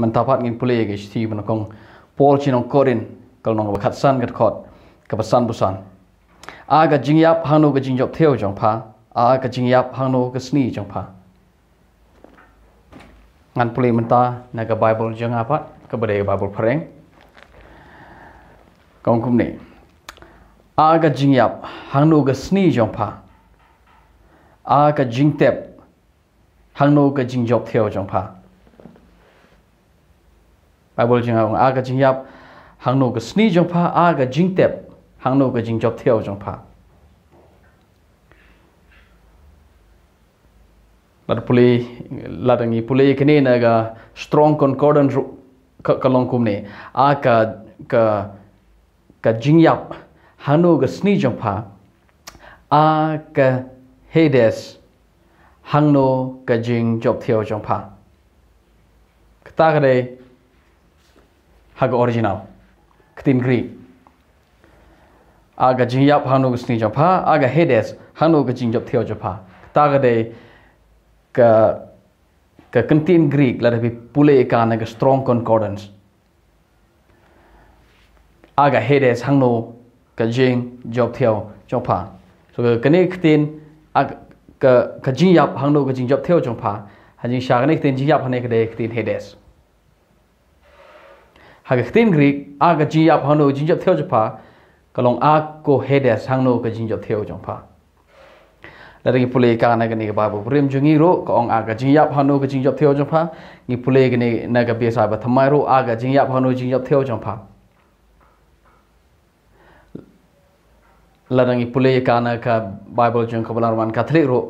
มันทับพัดงินพลเอกชีมันคงปอลชินองโครินกลนองกับขัดสันกับขอดกับสันบุสันอากับจิงยับฮานูกับจิงจบเที่ยวจังพะอากับจิงยับฮานูกับสนีจังพะงานพลเอกมันตาในกับไบเบิลจังอาพัดกับบดีกับไบเบิลพระเองกองคุมนี่อากับจิงยับฮานูกับสนีจังพะอากับจิงเต็บฮานูกับจิงจบเที่ยวจังพะ Bible jing ang aga jing yap hangno ga sni jong pa aga jing tep hangno ga jing job theo jong pa. Lad puli ladangi puli kini na ga strong concordant kalong kum ne aga ka ka jing yap hangno ga sni jong pa aga hedes hangno ka jing job theo jong pa. Kita kere hag original k tin gri aga jing yap hanu gus ni japa aga hedes hanu ga jing jop theo japa ta ga de ka ka kentin greek la bi pule ka na ga strong concordance aga hedes hanu ka jing jop theo japa so ga kne khtin ag ka ka jing yap hanu ga jing jop theo japa ha jing sha ga ne khtin jing yap hanai ka de khtin hedes hagatin greek aga ji yap hanu jin jap theo japa kalong a ko hede sang no ka jin jap theo jong pa la ri pule ka na ga ni ba bu rim jungi ro ka ong aga ji yap hanu ka jin jap theo jong pa ni pule ga ni na ga bi sa ba thamai ro aga ji yap hanu jin jap theo jong pa la rang pule ka na ka bible jong ka bular man ka thri ro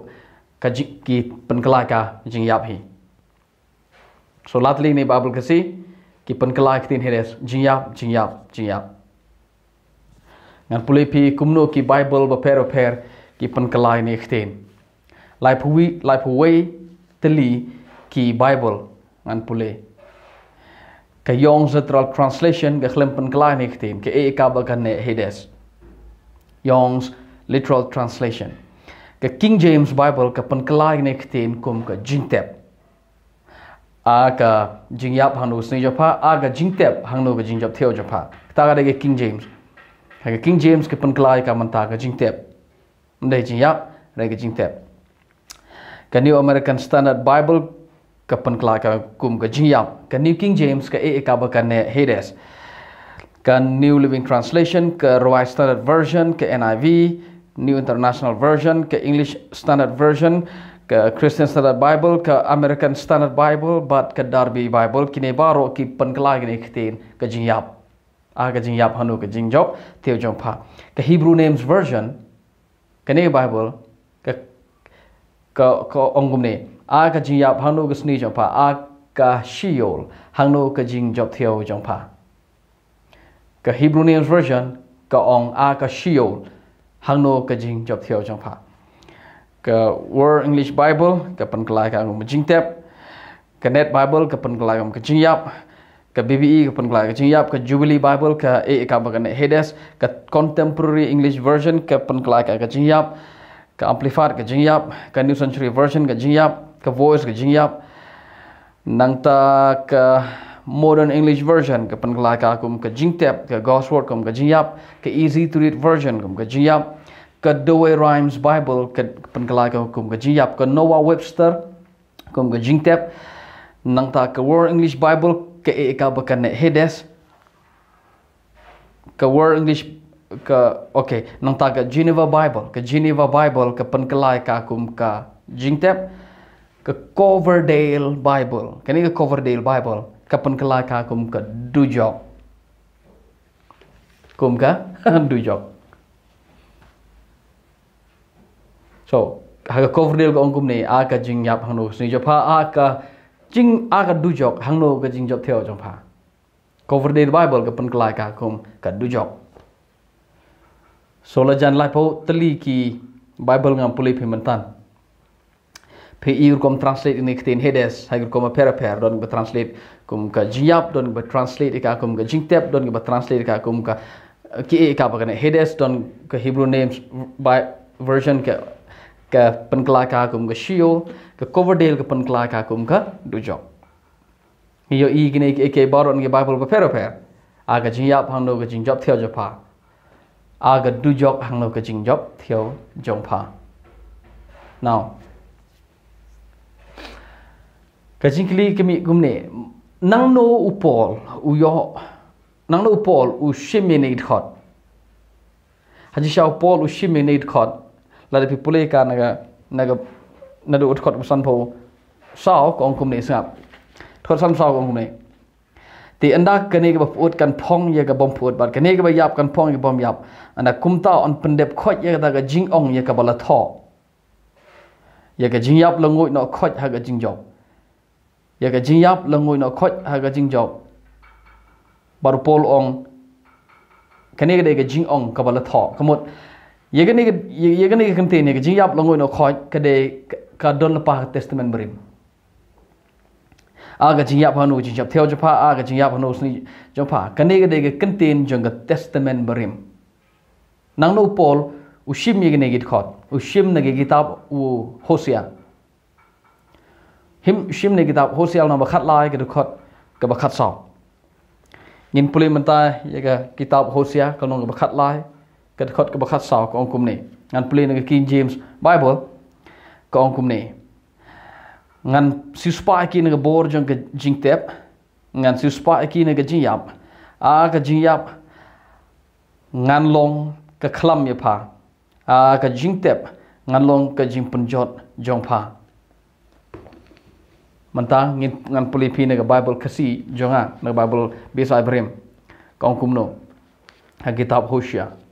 ka ji ki pen kla ka jing yap hi so latli ni bible ka si ki penkelai ketin heres jingyap jingyap jingyap ngan pulai pi kumno ki bible ba per per ki penkelai ni ketin lai puwi lai puwei teli ki bible ngan pulai ke yong zatral translation ke khlem penkelai ni ketin ke ek ba kan ne hedes yongs literal translation ke king james bible ke penkelai ni ketin kum ke jingtep aga jingyap hangno sni jopa aga jingtep hangno ga jingjap theo jopa ta ga ge king james ha ga king james ke panklai ka man ta ga jingtep ndai jingyap ra ga jingtep ka new american standard bible ka panklai ka kum ga jingyap ka new king james ka e e ka ba ka ne hedes ka new living translation ka revised standard version ka niv new international version ka english standard version ke Christian Standard Bible, ke American Standard Bible, but ke Darby Bible, kini baru ki penkelah gini ketin ke jingyap. Ah, ke jingyap hanu ke jingjok, tiap jumpa. Ke Hebrew Names Version, kini Bible, ke ke ke onggum ni. Ah, ke jingyap hanu ke seni jumpa. Ah, ke Sheol, hanu ke jingjok tiap jumpa. Ke Hebrew Names Version, ke ong, ah, ke Sheol, hanu ke jingjok tiap jumpa ke World English Bible ke Pengkelai Kang Kencing Tap ke Net Bible ke Pengkelai Kang Kencing Yap ke BBE ke Pengkelai Kencing Yap ke Jubilee Bible ke AA Kang Kang Net Hedes ke Contemporary English Version ke Pengkelai Kang Kencing Yap ke Amplified ke Kencing Yap ke New Century Version ke Kencing Yap ke Voice ke Kencing Yap nang ta ke Modern English Version ke Pengkelai Kang Kencing Tap ke Gospel, kamu Kencing Yap ke Easy to Read Version kamu Kencing Yap ke Dewey Rhymes Bible ke penggelar ke hukum ke Jiap ke Noah Webster hukum ke Jingtep nang ta ke World English Bible ke EK e bukan net Hedes ke World English ke Okey. nang ta ke Geneva Bible ke Geneva Bible ke penggelar ke hukum ke Jingtep ke Coverdale Bible kini ke Coverdale Bible ke penggelar ke hukum ke Dujok Kumka, dua job. so haga kovril ga ongkum ne aka jing yap hangno sni jopha aka jing aka du jok hangno ga jing jop theo jong pha kovril bible ga pun kla ka kum ka du jok so la jan la po tali ki bible ngam puli phi mentan phi i kum translate ni khtin hedes ha gur kum pera pera don ga translate kum ka jing yap don ga translate ka kum ga jing tap don ga translate ka kum ka ki e ka ba kana hedes don ka hebrew names by version ka ka pankla ka kum ka shio ka coverdale ka pankla ka kum ka dujo yo i gine ke ke baron ge bible ko fero fer aga jing ya phang no ge jing job thio jopa aga dujo hang no ge jing job thio jong pha now ka jing kli ke mi gum ne nang no upol u yo nang no upol u shimi ne thot haji shao pol u shimi ne thot la de pipule ka na ga na ga na de utkot san pho sao ko ong kum ne sap thot san sao ko ong kum ne ti anda ka ne ga ba phut kan phong ye ga bom phut ba ka ne ga ba yap kan phong ye bom yap anda kum ta on pendep khoj ye ga ga jing ong ye ka bala tho ye ga jing yap lang ngoi no khoj ha ga jing jop ye ga jing yap lang ngoi no khoj ha ga jing jop bar pol ong ka ne ga de ga jing ong ka bala tho ka mot ye gani ye gani kan te ni ke jing yap long ngoi no khoi ka de ka don la pa testament brim a ga jing yap hanu jing yap theo jpa a ga jing yap hanu sni jong pa ka ne ga de ga kan te ni jong ga testament brim nang no pol u shim ye gani git khot u shim na ge kitab u hosia him shim ne kitab hosia na ba khat lai ge khot ka ba khat sa ngin pulim ta ye ga kitab hosia ka no ba khat lai កត់ខត់កបខាត់សោក្អងគុំនេះងាន់ព្រលីនឹង King James Bible ក្អងគុំនេះងាន់ស៊ីស្ប៉ៃគីនឹងបូរជុងកជីងតេបងាន់ស៊ីស្ប៉ៃគីនឹងកជីងយ៉ាប់អាកជីងយ៉ាប់ងាន់ឡុងកក្លំយផាអាកជីងតេបងាន់ឡុងកជីងពុនជត់ជុងផាមិនតាងងាន់ព្រលីភីនឹង Bible ខស៊ីជុងហានៅ Bible Besai Brim ក្អងគុំនោះហើយគេតបហូស្យា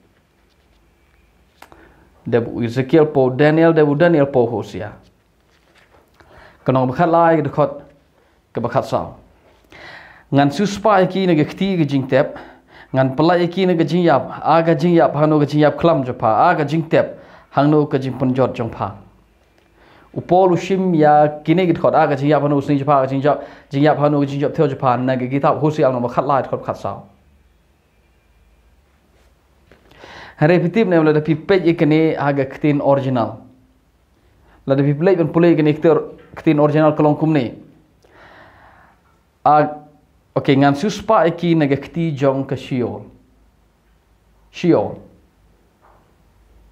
เดบุอิสกิลโปเดนิเอลเดบุเดนิเอลโปโฮเซียกนองบัคัดลายกระดกกับบัคัดสาวงานสุสปายกีนกับขี้กัจิงเทปงานพลายเอกีนกับจิงยับอากัจิงยับฮานุกจิงยับคลัมจูบผ้าอากัจิงเทปฮานุกจิงปนจอดจงพ้าอุปโภคชิมยากินเอกิบขอดอากัจิงยับฮานุสิงจัพผ้าจิงยับจิงยับฮานุกจิงยับเที่ยวจูบผ้านั่นกับกีตาร์โฮเซียลนองบัคัดลายกระดกบัคัดสาว Hari fitip ni bila depi page ik ni agak ketin original. Lada depi play pun pulih ikan ikter ketin original kelongkum ni. Ag ah, okay ngan suspa iki nega keti jong ke siol. Siol.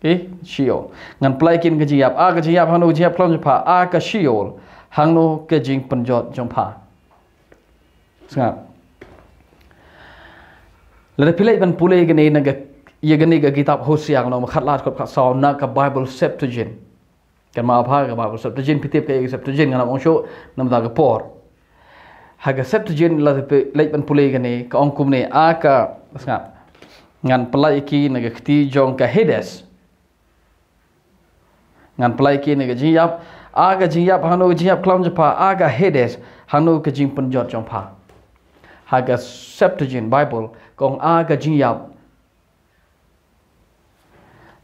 Okay, eh, siol. Ngan play ikin ke jiap. Ag ah, ke jiap hangno jiap kelong jepa. Ag ah, ke siol. Hangno ke jing penjot jong pa. Sengap. Lepas pilih pun pulih ikan ikan ia gani ke kitab Hosea kalau mengkhatlah kot kasau nak ke Bible Septuagint. Kan maaf ha ke Bible Septuagint pitip ke Septuagint kan orang syok nam dah ke por. Ha ke Septuagint la tepi lepan pulai gani ke ongkum ni a ka sangat. Ngan pelai ki nak ke jong ke Hades. Ngan pelai ki nak jing yap a ke jing yap hanu jing yap klam jepa a ke Hades hanu ke jing penjot jong pa. Ha ke Septuagint Bible kong a ke jing yap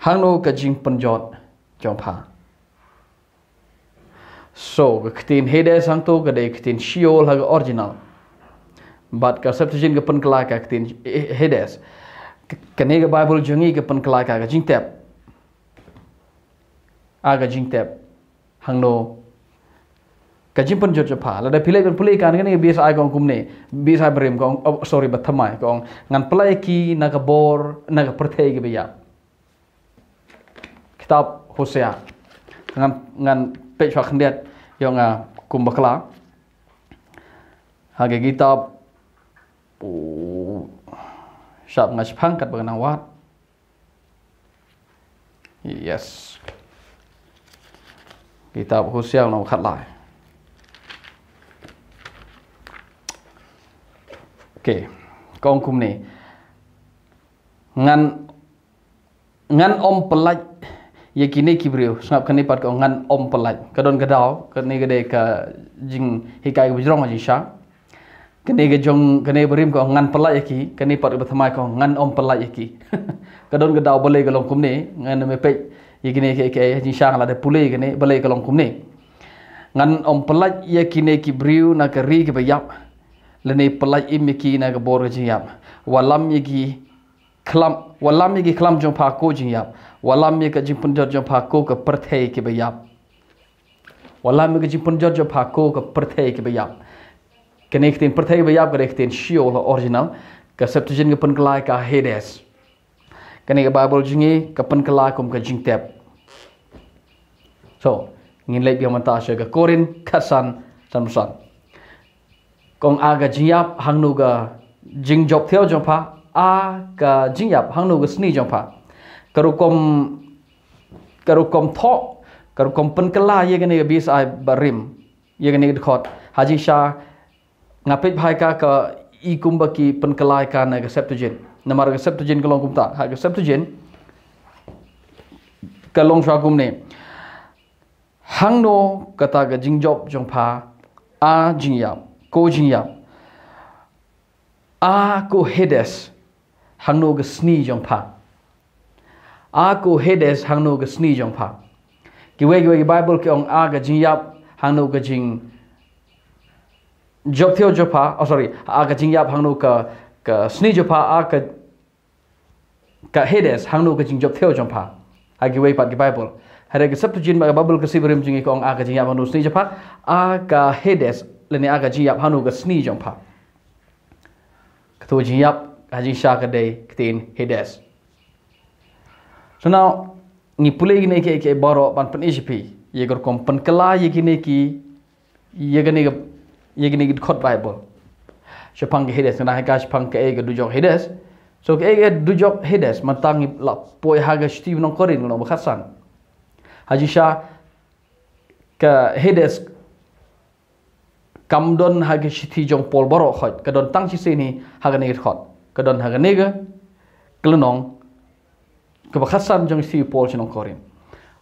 hang no ka jing pon jot jong pha so ktin hede sang to ka dei ktin shiol hag original but ka sap jing pon kla ka ktin hedes ka ne ga bible jing ga pon kla ka ga jing tep a ga jing tep hang no ka jing pon jot jong pha la da phile pon phule ka ne ga bi sai gong kum ne bi sai brem gong oh, sorry ba thamai gong ngan plai ki na ga bor na ga prthe ga ya kitab Hosea dengan dengan page yang dia yang uh, kumbakla hage kitab oh syab ngas pangkat berenang wat yes kitab Hosea nak khat lai okey kaum ni ngan ngan om pelai ye kini kibriu sebab kani pat ko ngan om palai ka don ka dao ka ni ka ka jing Hikai kai bi jrong ji sha ka ni ga jong ka ne brim ko ngan palai ki ka ni pat ba thamai ko ngan om palai ki ka don ka dao bale long kum ne ngan me pe ye kini ke ke ji sha la de pule ga ne bale ga long kum ne ngan om palai ye kini kibriu na ka ri ga ba yap le ne palai imi ki na ga bor ji yap walam ye ki kelam walam ye kelam jom pakau jing yap walam ye pun punjar jom pakau ke perthay ke bayap walam ye pun punjar jom pakau ke perthay ke bayap kene ikhtin perthay bayap kene shio shiola original ke sabtu jing ke pun kelai ke hades kene ke bible jing ye ke pun kelai kum ke jing tap so ngin lep yang mentah syaga korin kasan samusan kong aga jing yap hangnu ke jing job theo jom pakau a ka jing yap hang no gusni jong pa karu kom karu kom tho karu kom pen kala ye ke ni bis ai barim ye ke ni khot haji sha ngapit bhai ka ka i kumbaki ki pen kala ka na ke septujin na mar ke septujin ke long kum ta ha ke septujin ka long sha kum ne hang no kata ga jing job jong pa a jing yap ko jing yap a ko hedes hang no ge sni jong pha a ko hedes hang no ge sni jong pha ki we ge bible ki ong a ge jing yap hang no ge jing job theo job pha oh sorry a ge jing yap hang no ka ka sni jong pha a ka ka hedes hang no ge jing job theo jong pha a ge we pa ge bible ha re ge sap tu jin ma ge bible ke sibrim jing e ki ong a ge jing yap hang no sni jong pha a ka hedes le ne a ge jing yap hang no ge sni jong pha ka to jing yap Haji Shah shaka day ktin hides. So now ni pulai gine ke-ke baro pan pan ishi pi yegor kom pan kala yegine ki yegane ga yegine git kot bible. So pang hides na hakas pang ke ega dujok hides. So ke ega dujok hides matang lap poy haga shti nong korin nong bakhasan. Haji Shah ke hides kamdon haga shiti jong pol baro khot ke don tang shi sini haga ne git kot ka don ha ganega klonong ka ba khasam jong si pol chinong korin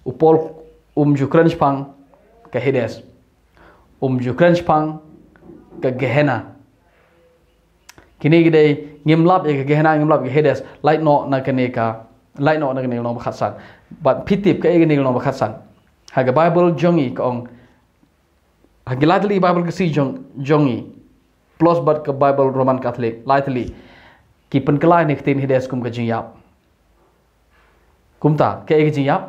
u pol um ju crunch pang ke hedes um ju crunch pang ke gehena kini gide ngim lap ya e ka gehena ngim lap hedes light no na ka ne light no na ka ne no ba but pitip ke e ne no ba khasan bible jongi ka ong ha gladly bible ke si jong jongi plus but ka bible roman catholic lightly ki pan kalai nek ten hides kum ka jing yap kum ta ke ek jing yap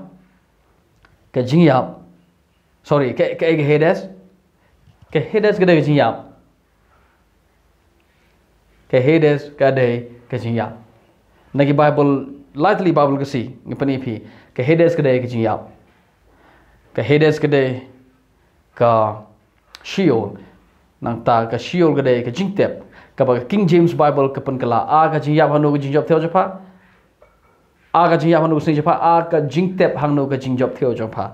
ka jing yap sorry ke ke ek hides ke hides ka de jing yap ke hides ka de ka jing yap na ki bible lightly bible ka si ni pani phi ke hides ka de ka jing yap ke hides ka de ka shiol nang ta ka shiol ka de ka jing tep kaba king james bible kapan kala aga jing yaba no jing job theo jopa aga jing yaba no sing jopa aga jing tep hang no ga jing job theo jopa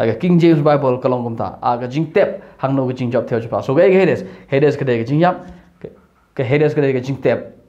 aga king james bible kalong kum ta aga jing tep hang no ga jing job theo jopa so ga ga hedes hedes ka de ga jing yap ka hedes ka de ga jing tep